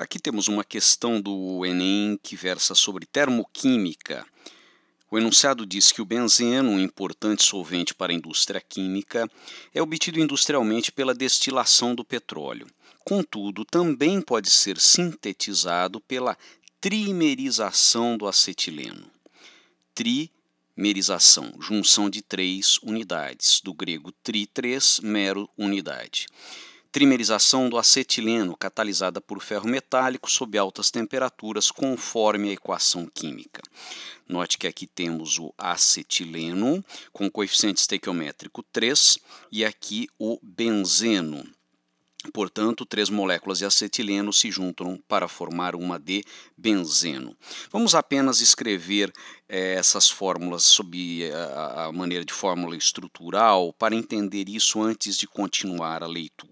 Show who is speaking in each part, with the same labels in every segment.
Speaker 1: Aqui temos uma questão do Enem que versa sobre termoquímica. O enunciado diz que o benzeno, um importante solvente para a indústria química, é obtido industrialmente pela destilação do petróleo. Contudo, também pode ser sintetizado pela trimerização do acetileno. Trimerização, junção de três unidades, do grego tri, três, mero, unidade trimerização do acetileno catalisada por ferro metálico sob altas temperaturas conforme a equação química. Note que aqui temos o acetileno com coeficiente estequiométrico 3 e aqui o benzeno. Portanto, três moléculas de acetileno se juntam para formar uma de benzeno. Vamos apenas escrever eh, essas fórmulas sob eh, a maneira de fórmula estrutural para entender isso antes de continuar a leitura.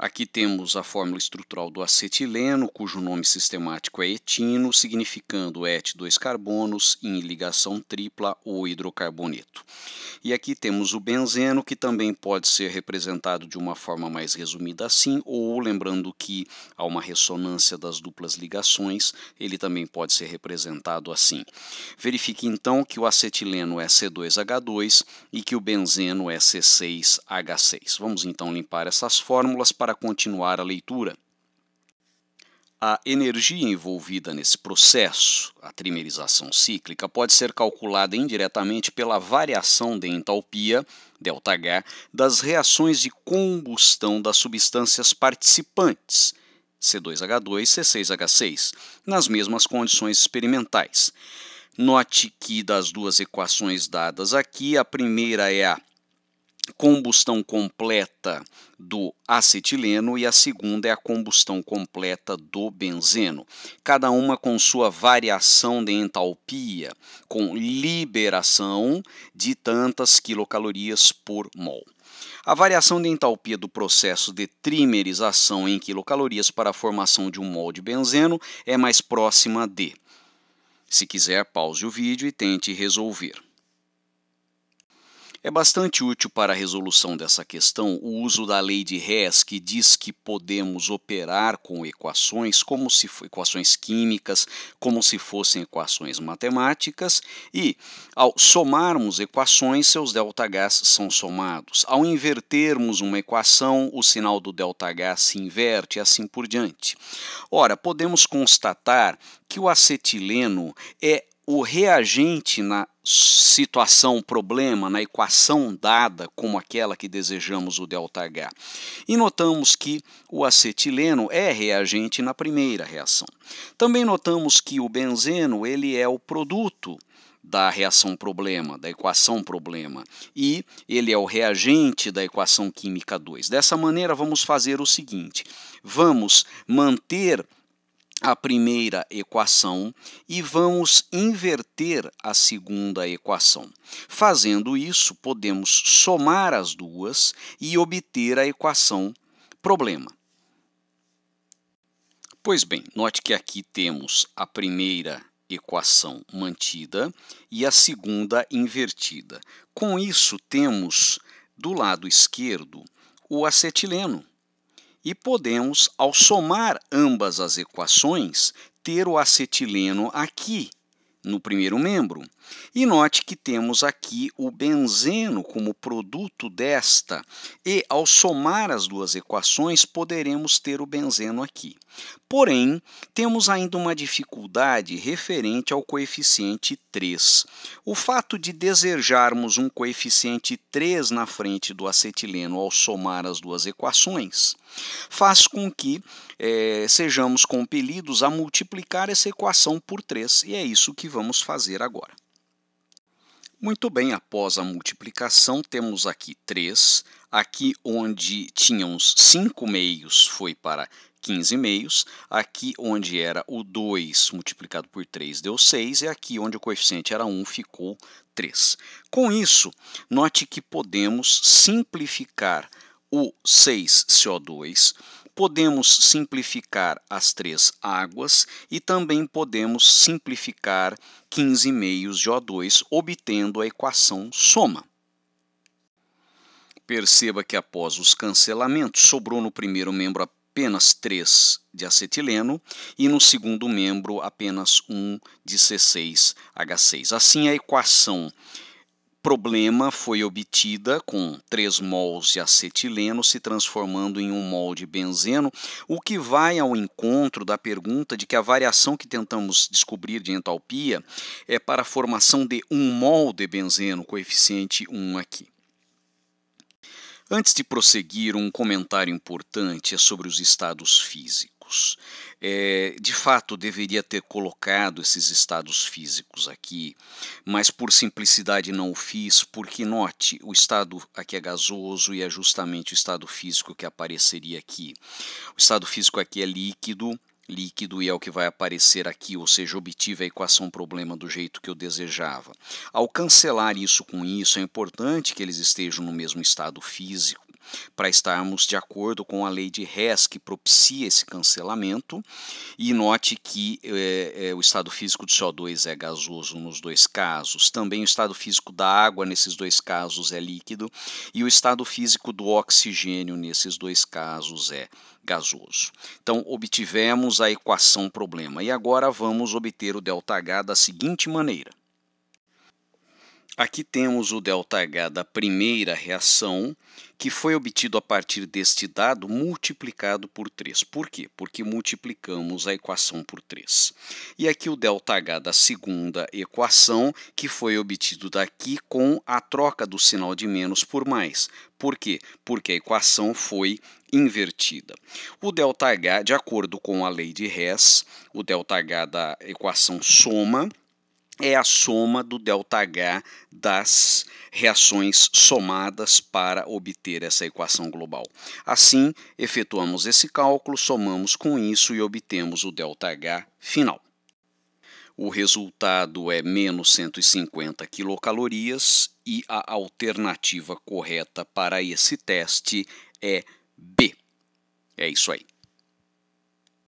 Speaker 1: Aqui temos a fórmula estrutural do acetileno, cujo nome sistemático é etino, significando et dois carbonos em ligação tripla ou hidrocarboneto. E aqui temos o benzeno, que também pode ser representado de uma forma mais resumida assim, ou lembrando que há uma ressonância das duplas ligações, ele também pode ser representado assim. Verifique então que o acetileno é C2H2 e que o benzeno é C6H6. Vamos então limpar essas fórmulas para para continuar a leitura. A energia envolvida nesse processo, a trimerização cíclica, pode ser calculada indiretamente pela variação de entalpia, ΔH, das reações de combustão das substâncias participantes, C2H2, C6H6, nas mesmas condições experimentais. Note que das duas equações dadas aqui, a primeira é a combustão completa do acetileno e a segunda é a combustão completa do benzeno, cada uma com sua variação de entalpia, com liberação de tantas quilocalorias por mol. A variação de entalpia do processo de trimerização em quilocalorias para a formação de um mol de benzeno é mais próxima de. Se quiser, pause o vídeo e tente resolver. É bastante útil para a resolução dessa questão o uso da lei de Hess, que diz que podemos operar com equações como se equações químicas, como se fossem equações matemáticas, e ao somarmos equações, seus ΔH são somados. Ao invertermos uma equação, o sinal do ΔH se inverte e assim por diante. Ora, podemos constatar que o acetileno é o reagente na situação problema, na equação dada como aquela que desejamos o ΔH. E notamos que o acetileno é reagente na primeira reação. Também notamos que o benzeno ele é o produto da reação problema, da equação problema, e ele é o reagente da equação química 2. Dessa maneira, vamos fazer o seguinte: vamos manter a primeira equação e vamos inverter a segunda equação. Fazendo isso, podemos somar as duas e obter a equação problema. Pois bem, note que aqui temos a primeira equação mantida e a segunda invertida. Com isso, temos do lado esquerdo o acetileno. E podemos, ao somar ambas as equações, ter o acetileno aqui, no primeiro membro. E note que temos aqui o benzeno como produto desta, e ao somar as duas equações, poderemos ter o benzeno aqui. Porém, temos ainda uma dificuldade referente ao coeficiente 3. O fato de desejarmos um coeficiente 3 na frente do acetileno ao somar as duas equações faz com que é, sejamos compelidos a multiplicar essa equação por 3, e é isso que vamos fazer agora. Muito bem, após a multiplicação, temos aqui 3. Aqui onde tínhamos 5 meios foi para 15 meios, aqui onde era o 2 multiplicado por 3 deu 6, e aqui onde o coeficiente era 1 ficou 3. Com isso, note que podemos simplificar o 6CO2, podemos simplificar as três águas e também podemos simplificar 15 meios de O2, obtendo a equação soma. Perceba que após os cancelamentos, sobrou no primeiro membro apenas apenas 3 de acetileno e no segundo membro apenas 1 de C6H6. Assim, a equação problema foi obtida com 3 mols de acetileno se transformando em 1 mol de benzeno, o que vai ao encontro da pergunta de que a variação que tentamos descobrir de entalpia é para a formação de 1 mol de benzeno, coeficiente 1 aqui. Antes de prosseguir, um comentário importante é sobre os estados físicos. É, de fato, deveria ter colocado esses estados físicos aqui, mas por simplicidade não o fiz, porque note, o estado aqui é gasoso e é justamente o estado físico que apareceria aqui. O estado físico aqui é líquido, líquido e é o que vai aparecer aqui, ou seja, obtive a equação problema do jeito que eu desejava. Ao cancelar isso com isso, é importante que eles estejam no mesmo estado físico para estarmos de acordo com a lei de res que propicia esse cancelamento. E note que é, é, o estado físico do CO2 é gasoso nos dois casos, também o estado físico da água nesses dois casos é líquido e o estado físico do oxigênio nesses dois casos é gasoso. Então, obtivemos a equação problema e agora vamos obter o ΔH da seguinte maneira. Aqui temos o ΔH da primeira reação, que foi obtido a partir deste dado multiplicado por 3. Por quê? Porque multiplicamos a equação por 3. E aqui o ΔH da segunda equação, que foi obtido daqui com a troca do sinal de menos por mais. Por quê? Porque a equação foi invertida. O ΔH, de acordo com a lei de Hess, o ΔH da equação soma é a soma do ΔH das reações somadas para obter essa equação global. Assim, efetuamos esse cálculo, somamos com isso e obtemos o ΔH final. O resultado é menos 150 quilocalorias e a alternativa correta para esse teste é B. É isso aí.